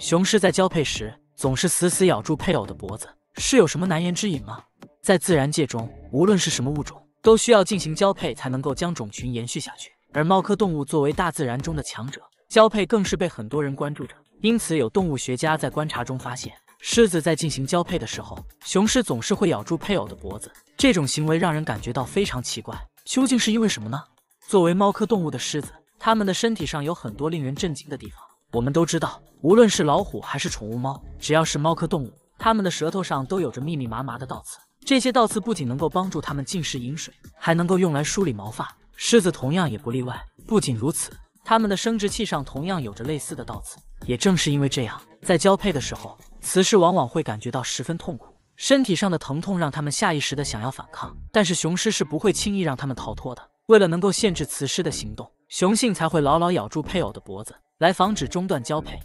雄狮在交配时总是死死咬住配偶的脖子，是有什么难言之隐吗？在自然界中，无论是什么物种，都需要进行交配才能够将种群延续下去。而猫科动物作为大自然中的强者，交配更是被很多人关注着。因此，有动物学家在观察中发现，狮子在进行交配的时候，雄狮总是会咬住配偶的脖子，这种行为让人感觉到非常奇怪。究竟是因为什么呢？作为猫科动物的狮子，它们的身体上有很多令人震惊的地方。我们都知道，无论是老虎还是宠物猫，只要是猫科动物，它们的舌头上都有着密密麻麻的倒刺。这些倒刺不仅能够帮助它们进食饮水，还能够用来梳理毛发。狮子同样也不例外。不仅如此，它们的生殖器上同样有着类似的倒刺。也正是因为这样，在交配的时候，雌狮往往会感觉到十分痛苦，身体上的疼痛让它们下意识的想要反抗，但是雄狮是不会轻易让它们逃脱的。为了能够限制雌狮的行动，雄性才会牢牢咬住配偶的脖子。来防止中断交配。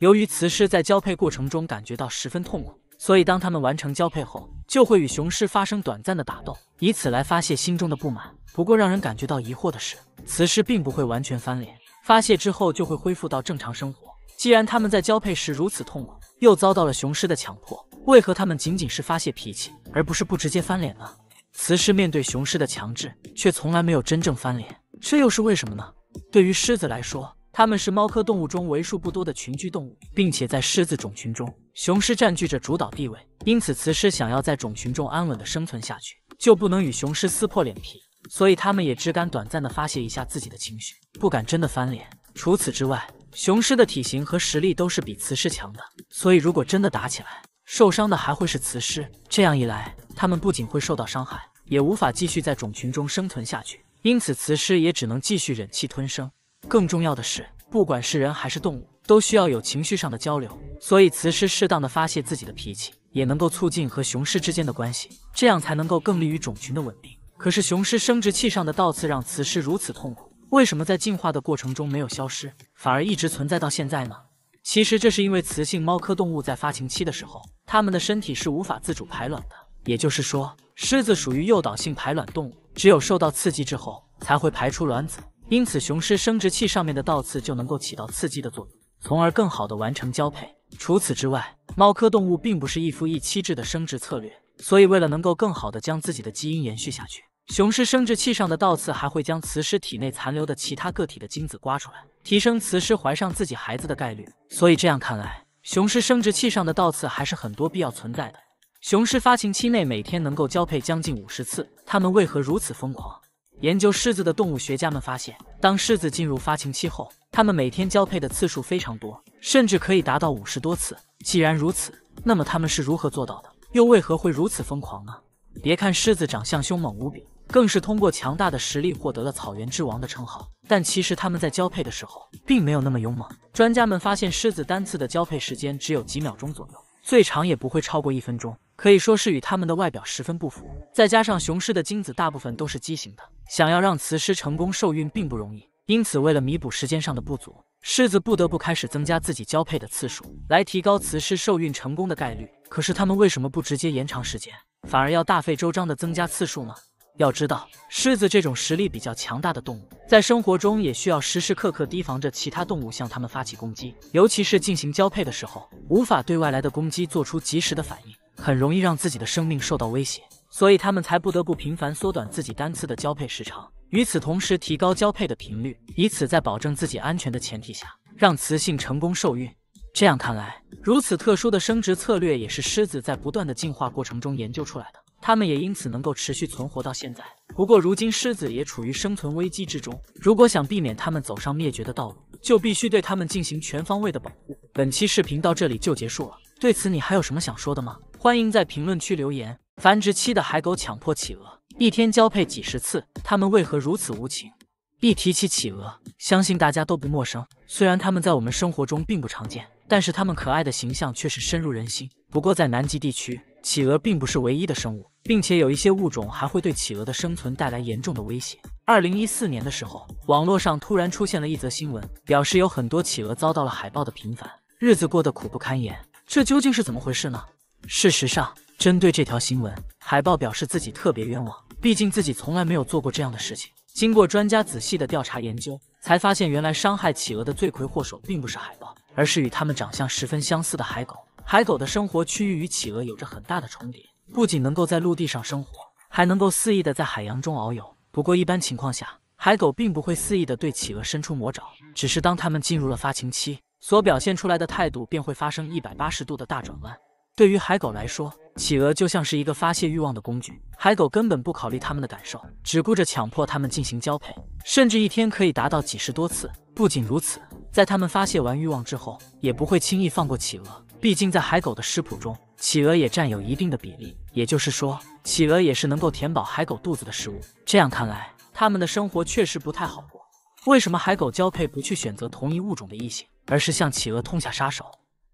由于雌狮在交配过程中感觉到十分痛苦，所以当它们完成交配后，就会与雄狮发生短暂的打斗，以此来发泄心中的不满。不过让人感觉到疑惑的是，雌狮并不会完全翻脸，发泄之后就会恢复到正常生活。既然他们在交配时如此痛苦，又遭到了雄狮的强迫，为何他们仅仅是发泄脾气，而不是不直接翻脸呢？雌狮面对雄狮的强制，却从来没有真正翻脸，这又是为什么呢？对于狮子来说，它们是猫科动物中为数不多的群居动物，并且在狮子种群中，雄狮占据着主导地位。因此，雌狮想要在种群中安稳的生存下去，就不能与雄狮撕破脸皮。所以，它们也只敢短暂的发泄一下自己的情绪，不敢真的翻脸。除此之外，雄狮的体型和实力都是比雌狮强的，所以如果真的打起来，受伤的还会是雌狮。这样一来，它们不仅会受到伤害，也无法继续在种群中生存下去。因此，雌狮也只能继续忍气吞声。更重要的是，不管是人还是动物，都需要有情绪上的交流。所以，雌狮适当的发泄自己的脾气，也能够促进和雄狮之间的关系，这样才能够更利于种群的稳定。可是，雄狮生殖器上的倒刺让雌狮如此痛苦，为什么在进化的过程中没有消失，反而一直存在到现在呢？其实，这是因为雌性猫科动物在发情期的时候，它们的身体是无法自主排卵的。也就是说，狮子属于诱导性排卵动物，只有受到刺激之后，才会排出卵子。因此，雄狮生殖器上面的倒刺就能够起到刺激的作用，从而更好的完成交配。除此之外，猫科动物并不是一夫一妻制的生殖策略，所以为了能够更好的将自己的基因延续下去，雄狮生殖器上的倒刺还会将雌狮体内残留的其他个体的精子刮出来，提升雌狮怀上自己孩子的概率。所以这样看来，雄狮生殖器上的倒刺还是很多必要存在的。雄狮发情期内每天能够交配将近五十次，它们为何如此疯狂？研究狮子的动物学家们发现，当狮子进入发情期后，它们每天交配的次数非常多，甚至可以达到五十多次。既然如此，那么它们是如何做到的？又为何会如此疯狂呢？别看狮子长相凶猛无比，更是通过强大的实力获得了草原之王的称号，但其实它们在交配的时候并没有那么勇猛。专家们发现，狮子单次的交配时间只有几秒钟左右。最长也不会超过一分钟，可以说是与他们的外表十分不符。再加上雄狮的精子大部分都是畸形的，想要让雌狮成功受孕并不容易。因此，为了弥补时间上的不足，狮子不得不开始增加自己交配的次数，来提高雌狮受孕成功的概率。可是，他们为什么不直接延长时间，反而要大费周章的增加次数呢？要知道，狮子这种实力比较强大的动物，在生活中也需要时时刻刻提防着其他动物向它们发起攻击，尤其是进行交配的时候，无法对外来的攻击做出及时的反应，很容易让自己的生命受到威胁，所以它们才不得不频繁缩短自己单次的交配时长，与此同时提高交配的频率，以此在保证自己安全的前提下，让雌性成功受孕。这样看来，如此特殊的生殖策略也是狮子在不断的进化过程中研究出来的。他们也因此能够持续存活到现在。不过，如今狮子也处于生存危机之中。如果想避免它们走上灭绝的道路，就必须对它们进行全方位的保护。本期视频到这里就结束了。对此，你还有什么想说的吗？欢迎在评论区留言。繁殖期的海狗强迫企鹅一天交配几十次，它们为何如此无情？一提起企鹅，相信大家都不陌生。虽然它们在我们生活中并不常见，但是它们可爱的形象却是深入人心。不过，在南极地区。企鹅并不是唯一的生物，并且有一些物种还会对企鹅的生存带来严重的威胁。二零一四年的时候，网络上突然出现了一则新闻，表示有很多企鹅遭到了海豹的频繁，日子过得苦不堪言。这究竟是怎么回事呢？事实上，针对这条新闻，海豹表示自己特别冤枉，毕竟自己从来没有做过这样的事情。经过专家仔细的调查研究，才发现原来伤害企鹅的罪魁祸首并不是海豹，而是与它们长相十分相似的海狗。海狗的生活区域与企鹅有着很大的重叠，不仅能够在陆地上生活，还能够肆意的在海洋中遨游。不过一般情况下，海狗并不会肆意的对企鹅伸出魔爪，只是当它们进入了发情期，所表现出来的态度便会发生一百八十度的大转弯。对于海狗来说，企鹅就像是一个发泄欲望的工具，海狗根本不考虑它们的感受，只顾着强迫它们进行交配，甚至一天可以达到几十多次。不仅如此，在它们发泄完欲望之后，也不会轻易放过企鹅。毕竟在海狗的食谱中，企鹅也占有一定的比例，也就是说，企鹅也是能够填饱海狗肚子的食物。这样看来，它们的生活确实不太好过。为什么海狗交配不去选择同一物种的异性，而是向企鹅痛下杀手？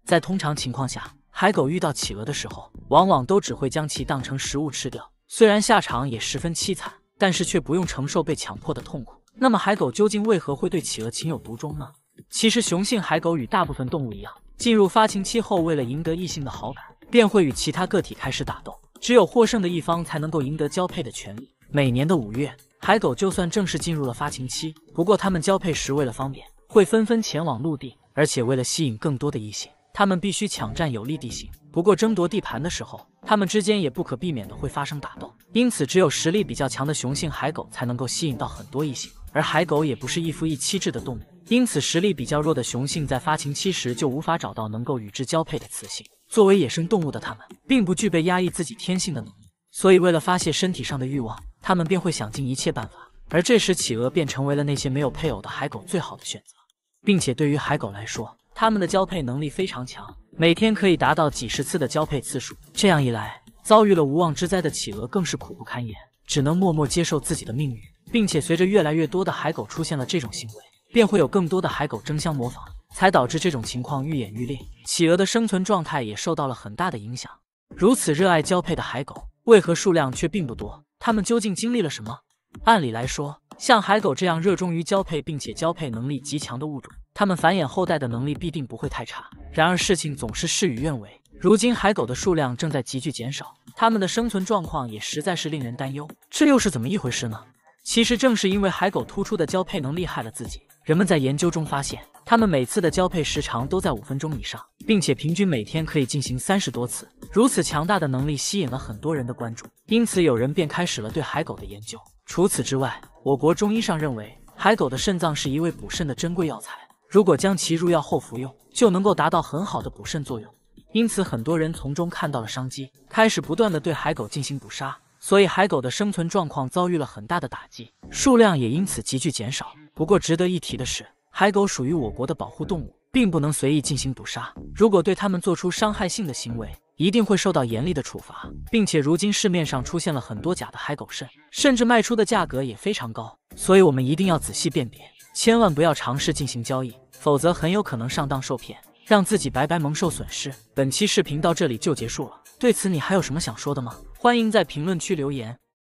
在通常情况下，海狗遇到企鹅的时候，往往都只会将其当成食物吃掉，虽然下场也十分凄惨，但是却不用承受被强迫的痛苦。那么海狗究竟为何会对企鹅情有独钟呢？其实雄性海狗与大部分动物一样。进入发情期后，为了赢得异性的好感，便会与其他个体开始打斗，只有获胜的一方才能够赢得交配的权利。每年的五月，海狗就算正式进入了发情期，不过它们交配时为了方便，会纷纷前往陆地，而且为了吸引更多的异性，它们必须抢占有利地形。不过争夺地盘的时候，它们之间也不可避免的会发生打斗，因此只有实力比较强的雄性海狗才能够吸引到很多异性，而海狗也不是一夫一妻制的动物。因此，实力比较弱的雄性在发情期时就无法找到能够与之交配的雌性。作为野生动物的它们，并不具备压抑自己天性的能力，所以为了发泄身体上的欲望，它们便会想尽一切办法。而这时，企鹅便成为了那些没有配偶的海狗最好的选择，并且对于海狗来说，它们的交配能力非常强，每天可以达到几十次的交配次数。这样一来，遭遇了无妄之灾的企鹅更是苦不堪言，只能默默接受自己的命运。并且，随着越来越多的海狗出现了这种行为。便会有更多的海狗争相模仿，才导致这种情况愈演愈烈。企鹅的生存状态也受到了很大的影响。如此热爱交配的海狗，为何数量却并不多？它们究竟经历了什么？按理来说，像海狗这样热衷于交配并且交配能力极强的物种，它们繁衍后代的能力必定不会太差。然而事情总是事与愿违，如今海狗的数量正在急剧减少，它们的生存状况也实在是令人担忧。这又是怎么一回事呢？其实正是因为海狗突出的交配能力害了自己。人们在研究中发现，它们每次的交配时长都在五分钟以上，并且平均每天可以进行三十多次。如此强大的能力吸引了很多人的关注，因此有人便开始了对海狗的研究。除此之外，我国中医上认为海狗的肾脏是一味补肾的珍贵药材，如果将其入药后服用，就能够达到很好的补肾作用。因此，很多人从中看到了商机，开始不断的对海狗进行捕杀。所以海狗的生存状况遭遇了很大的打击，数量也因此急剧减少。不过值得一提的是，海狗属于我国的保护动物，并不能随意进行捕杀。如果对它们做出伤害性的行为，一定会受到严厉的处罚。并且如今市面上出现了很多假的海狗肾，甚至卖出的价格也非常高。所以我们一定要仔细辨别，千万不要尝试进行交易，否则很有可能上当受骗，让自己白白蒙受损失。本期视频到这里就结束了，对此你还有什么想说的吗？欢迎在评论区留言。